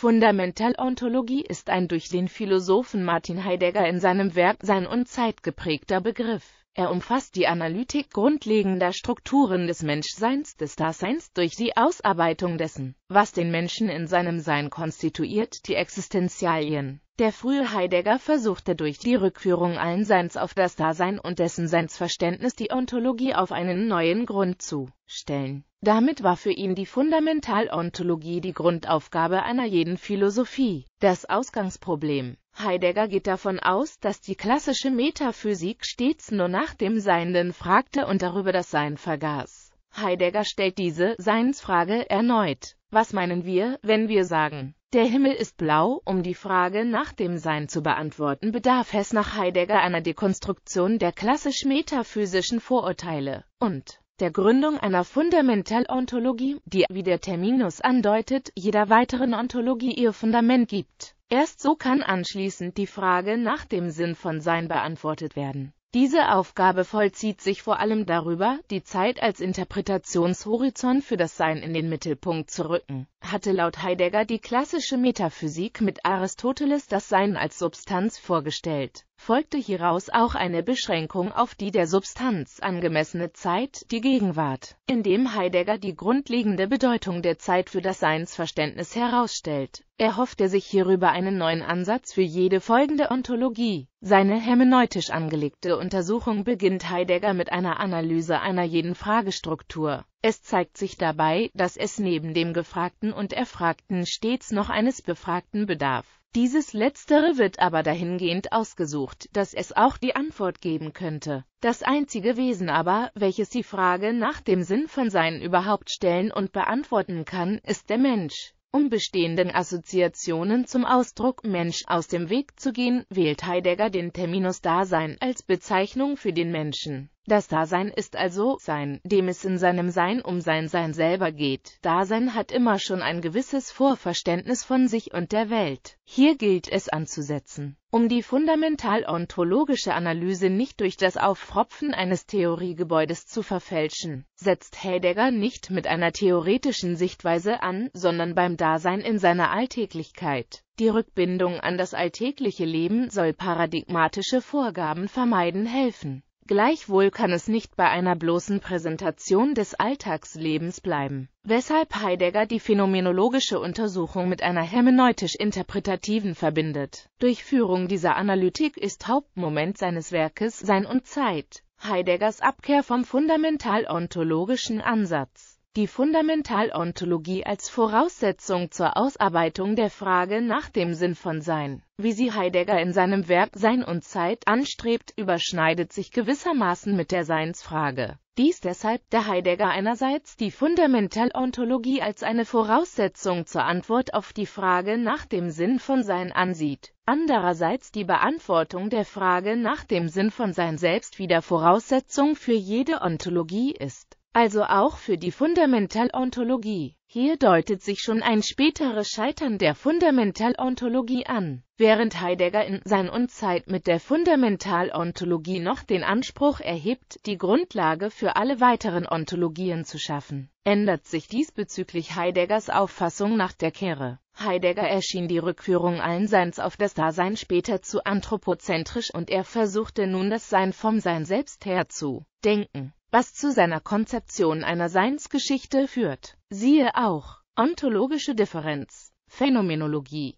Fundamentalontologie ist ein durch den Philosophen Martin Heidegger in seinem Werk Sein und Zeit geprägter Begriff er umfasst die Analytik grundlegender Strukturen des Menschseins, des Daseins durch die Ausarbeitung dessen, was den Menschen in seinem Sein konstituiert, die Existenzialien. Der frühe Heidegger versuchte durch die Rückführung allen Seins auf das Dasein und dessen Seinsverständnis die Ontologie auf einen neuen Grund zu stellen. Damit war für ihn die Fundamentalontologie die Grundaufgabe einer jeden Philosophie, das Ausgangsproblem Heidegger geht davon aus, dass die klassische Metaphysik stets nur nach dem Seienden fragte und darüber das Sein vergaß. Heidegger stellt diese Seinsfrage erneut. Was meinen wir, wenn wir sagen, der Himmel ist blau? Um die Frage nach dem Sein zu beantworten, bedarf es nach Heidegger einer Dekonstruktion der klassisch-metaphysischen Vorurteile und der Gründung einer Fundamentalontologie, die, wie der Terminus andeutet, jeder weiteren Ontologie ihr Fundament gibt. Erst so kann anschließend die Frage nach dem Sinn von Sein beantwortet werden. Diese Aufgabe vollzieht sich vor allem darüber, die Zeit als Interpretationshorizont für das Sein in den Mittelpunkt zu rücken hatte laut Heidegger die klassische Metaphysik mit Aristoteles das Sein als Substanz vorgestellt, folgte hieraus auch eine Beschränkung auf die der Substanz angemessene Zeit, die Gegenwart, indem Heidegger die grundlegende Bedeutung der Zeit für das Seinsverständnis herausstellt. Er hoffte sich hierüber einen neuen Ansatz für jede folgende Ontologie. Seine hermeneutisch angelegte Untersuchung beginnt Heidegger mit einer Analyse einer jeden Fragestruktur es zeigt sich dabei, dass es neben dem Gefragten und Erfragten stets noch eines Befragten bedarf. Dieses Letztere wird aber dahingehend ausgesucht, dass es auch die Antwort geben könnte. Das einzige Wesen aber, welches die Frage nach dem Sinn von Sein überhaupt stellen und beantworten kann, ist der Mensch. Um bestehenden Assoziationen zum Ausdruck Mensch aus dem Weg zu gehen, wählt Heidegger den Terminus Dasein als Bezeichnung für den Menschen. Das Dasein ist also Sein, dem es in seinem Sein um sein Sein selber geht. Dasein hat immer schon ein gewisses Vorverständnis von sich und der Welt. Hier gilt es anzusetzen. Um die fundamental-ontologische Analyse nicht durch das Auffropfen eines Theoriegebäudes zu verfälschen, setzt Heidegger nicht mit einer theoretischen Sichtweise an, sondern beim Dasein in seiner Alltäglichkeit. Die Rückbindung an das alltägliche Leben soll paradigmatische Vorgaben vermeiden helfen. Gleichwohl kann es nicht bei einer bloßen Präsentation des Alltagslebens bleiben, weshalb Heidegger die phänomenologische Untersuchung mit einer hermeneutisch-interpretativen verbindet. Durchführung dieser Analytik ist Hauptmoment seines Werkes Sein und Zeit, Heideggers Abkehr vom fundamental-ontologischen Ansatz die Fundamentalontologie als Voraussetzung zur Ausarbeitung der Frage nach dem Sinn von Sein, wie sie Heidegger in seinem Werk Sein und Zeit anstrebt, überschneidet sich gewissermaßen mit der Seinsfrage. Dies deshalb, da Heidegger einerseits die Fundamentalontologie als eine Voraussetzung zur Antwort auf die Frage nach dem Sinn von Sein ansieht, andererseits die Beantwortung der Frage nach dem Sinn von Sein selbst wieder Voraussetzung für jede Ontologie ist also auch für die Fundamentalontologie. Hier deutet sich schon ein späteres Scheitern der Fundamentalontologie an. Während Heidegger in Sein und Zeit mit der Fundamentalontologie noch den Anspruch erhebt, die Grundlage für alle weiteren Ontologien zu schaffen, ändert sich diesbezüglich Heideggers Auffassung nach der Kehre. Heidegger erschien die Rückführung allen Seins auf das Dasein später zu anthropozentrisch und er versuchte nun das Sein vom Sein selbst her zu denken was zu seiner Konzeption einer Seinsgeschichte führt. Siehe auch Ontologische Differenz, Phänomenologie